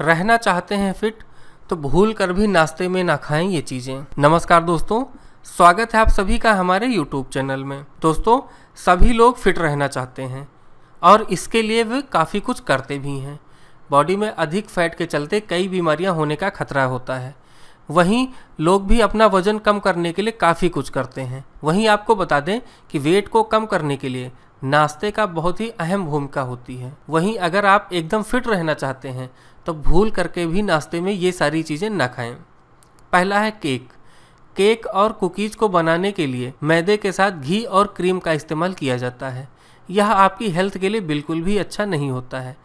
रहना चाहते हैं फिट तो भूल कर भी नाश्ते में ना खाएं ये चीज़ें नमस्कार दोस्तों स्वागत है आप सभी का हमारे यूट्यूब चैनल में दोस्तों सभी लोग फिट रहना चाहते हैं और इसके लिए वे काफ़ी कुछ करते भी हैं बॉडी में अधिक फैट के चलते कई बीमारियां होने का खतरा होता है वहीं लोग भी अपना वज़न कम करने के लिए काफ़ी कुछ करते हैं वहीं आपको बता दें कि वेट को कम करने के लिए नाश्ते का बहुत ही अहम भूमिका होती है वहीं अगर आप एकदम फिट रहना चाहते हैं तो भूल करके भी नाश्ते में ये सारी चीज़ें ना खाएं पहला है केक केक और कुकीज़ को बनाने के लिए मैदे के साथ घी और क्रीम का इस्तेमाल किया जाता है यह आपकी हेल्थ के लिए बिल्कुल भी अच्छा नहीं होता है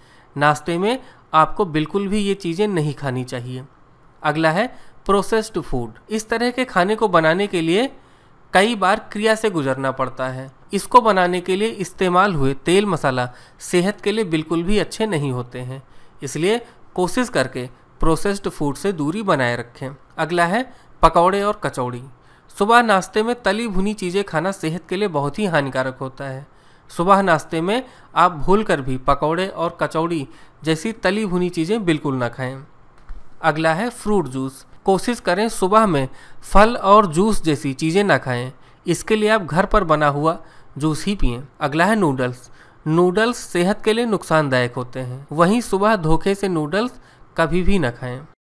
नाश्ते में आपको बिल्कुल भी ये चीज़ें नहीं खानी चाहिए अगला है प्रोसेस्ड फूड इस तरह के खाने को बनाने के लिए कई बार क्रिया से गुजरना पड़ता है इसको बनाने के लिए इस्तेमाल हुए तेल मसाला सेहत के लिए बिल्कुल भी अच्छे नहीं होते हैं इसलिए कोशिश करके प्रोसेस्ड फूड से दूरी बनाए रखें अगला है पकौड़े और कचौड़ी सुबह नाश्ते में तली भुनी चीज़ें खाना सेहत के लिए बहुत ही हानिकारक होता है सुबह नाश्ते में आप भूल कर भी पकौड़े और कचौड़ी जैसी तली भुनी चीज़ें बिल्कुल ना खाएं अगला है फ्रूट जूस कोशिश करें सुबह में फल और जूस जैसी चीज़ें ना खाएं इसके लिए आप घर पर बना हुआ जूस ही पिएं अगला है नूडल्स नूडल्स सेहत के लिए नुकसानदायक होते हैं वहीं सुबह धोखे से नूडल्स कभी भी ना खाएं